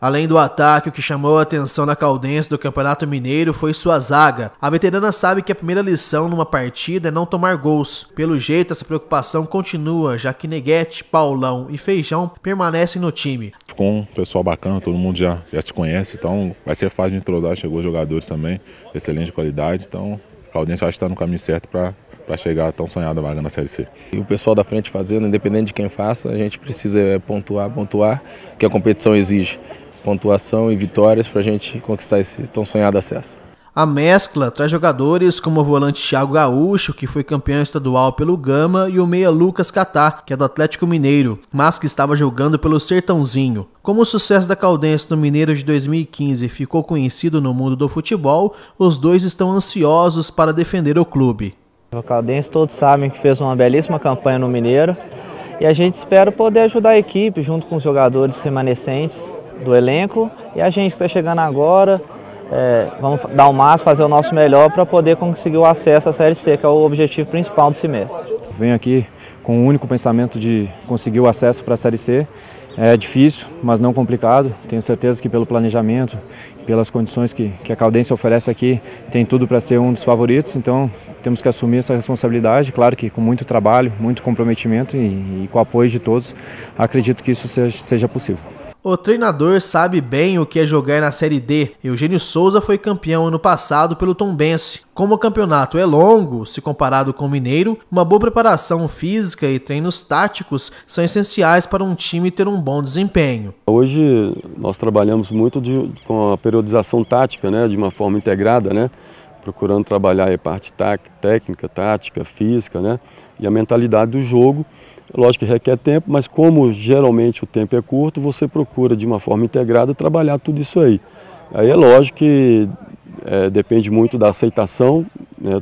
Além do ataque, o que chamou a atenção na Caldense do Campeonato Mineiro foi sua zaga. A veterana sabe que a primeira lição numa partida é não tomar gols. Pelo jeito, essa preocupação continua, já que Neguete, Paulão e Feijão permanecem no time. Ficou um pessoal bacana, todo mundo já, já se conhece, então vai ser fácil de entrosar. Chegou jogadores também, excelente qualidade, então a Caldense acho que está no caminho certo para para chegar tão sonhada vaga na Série C. E o pessoal da frente fazendo, independente de quem faça, a gente precisa é pontuar, pontuar, que a competição exige pontuação e vitórias para a gente conquistar esse tão sonhado acesso. A mescla traz jogadores como o volante Thiago Gaúcho, que foi campeão estadual pelo Gama, e o meia Lucas Catar, que é do Atlético Mineiro, mas que estava jogando pelo Sertãozinho. Como o sucesso da Caldense no Mineiro de 2015 ficou conhecido no mundo do futebol, os dois estão ansiosos para defender o clube. O Caldense todos sabem que fez uma belíssima campanha no Mineiro e a gente espera poder ajudar a equipe junto com os jogadores remanescentes do elenco e a gente que está chegando agora. É, vamos dar o máximo, fazer o nosso melhor para poder conseguir o acesso à Série C, que é o objetivo principal do semestre. Venho aqui com o único pensamento de conseguir o acesso para a Série C. É difícil, mas não complicado. Tenho certeza que pelo planejamento, pelas condições que, que a Caldense oferece aqui, tem tudo para ser um dos favoritos. Então temos que assumir essa responsabilidade, claro que com muito trabalho, muito comprometimento e, e com o apoio de todos, acredito que isso seja, seja possível. O treinador sabe bem o que é jogar na Série D. Eugênio Souza foi campeão ano passado pelo Tombense. Como o campeonato é longo, se comparado com o Mineiro, uma boa preparação física e treinos táticos são essenciais para um time ter um bom desempenho. Hoje nós trabalhamos muito de, com a periodização tática, né, de uma forma integrada, né, procurando trabalhar a parte técnica, tática, física, né? E a mentalidade do jogo. Lógico que requer tempo, mas como geralmente o tempo é curto, você procura de uma forma integrada trabalhar tudo isso aí. Aí é lógico que é, depende muito da aceitação né?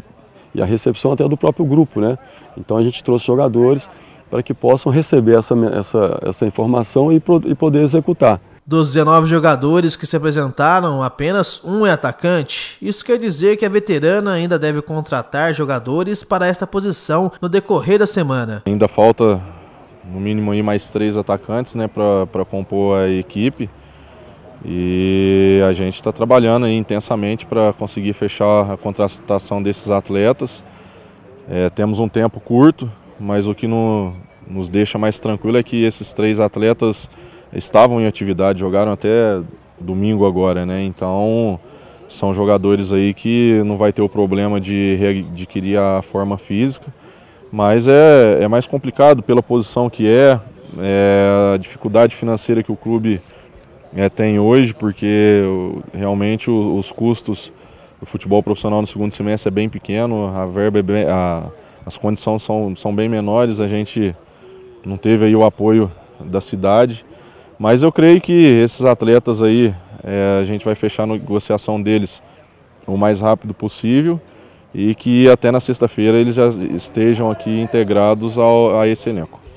e a recepção até do próprio grupo, né? Então a gente trouxe jogadores para que possam receber essa, essa, essa informação e, e poder executar. Dos 19 jogadores que se apresentaram, apenas um é atacante. Isso quer dizer que a veterana ainda deve contratar jogadores para esta posição no decorrer da semana. Ainda falta no mínimo aí mais três atacantes né, para compor a equipe. E a gente está trabalhando intensamente para conseguir fechar a contratação desses atletas. É, temos um tempo curto, mas o que no, nos deixa mais tranquilo é que esses três atletas estavam em atividade, jogaram até domingo agora, né? Então são jogadores aí que não vai ter o problema de adquirir a forma física, mas é, é mais complicado pela posição que é, é a dificuldade financeira que o clube é, tem hoje, porque realmente os custos do futebol profissional no segundo semestre é bem pequeno, a verba é bem, a, as condições são, são bem menores, a gente não teve aí o apoio da cidade. Mas eu creio que esses atletas aí, é, a gente vai fechar a negociação deles o mais rápido possível e que até na sexta-feira eles já estejam aqui integrados ao, a esse elenco.